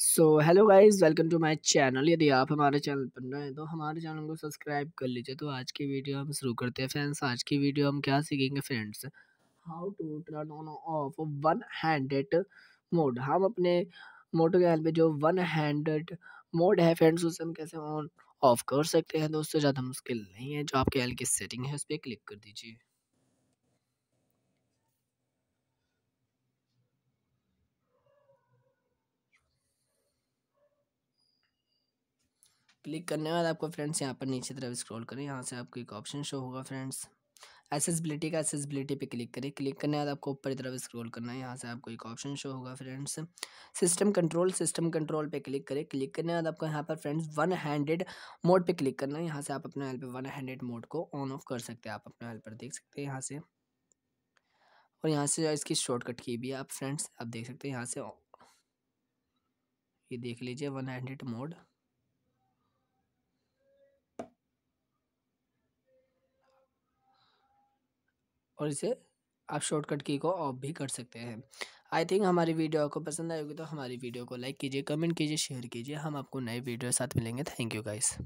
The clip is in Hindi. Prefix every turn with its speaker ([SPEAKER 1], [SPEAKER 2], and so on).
[SPEAKER 1] so hello guys welcome to my channel यदि आप हमारे चैनल पर नए हैं तो हमारे चैनल को सब्सक्राइब कर लीजिए तो आज की वीडियो हम शुरू करते हैं फ्रेंड्स आज की वीडियो हम क्या सीखेंगे friends how to turn on off one handed mode हम अपने मोटर गैल पे जो वन हैंडेड मोड है फ्रेंड्स उसे हम कैसे ऑन ऑफ कर सकते हैं तो उससे ज़्यादा मुश्किल नहीं है जो आपके एल की सेटिंग है उस पर क्लिक कर दीजिए क्लिक करने के बाद आपको फ्रेंड्स यहाँ पर नीचे तरफ स्क्रॉल करें यहाँ से आपको एक ऑप्शन शो होगा फ्रेंड्स एसेसबिलिटी का एसेसबिलिटी पे क्लिक करें क्लिक करने के बाद आपको ऊपर की तरफ स्क्रॉल करना है यहाँ से आपको एक ऑप्शन शो होगा friends system control system control पे क्लिक करें क्लिक करने के बाद आपको यहाँ पर फ्रेंड्स वन हैंडेड मोड पे क्लिक करना है यहाँ से आप अपने हेल्प वन हैंडेड मोड को ऑन ऑफ कर सकते हैं आप अपने हेल्पर पर देख सकते हैं यहाँ से और यहाँ से इसकी शॉर्टकट की भी है आप फ्रेंड्स आप देख सकते हैं यहाँ से ये देख लीजिए वन हैंडेड मोड और इसे आप शॉर्टकट की को ऑफ भी कर सकते हैं आई थिंक हमारी वीडियो आपको पसंद आएगी तो हमारी वीडियो को लाइक कीजिए कमेंट कीजिए शेयर कीजिए हम आपको नए वीडियो के साथ मिलेंगे थैंक यू गाइस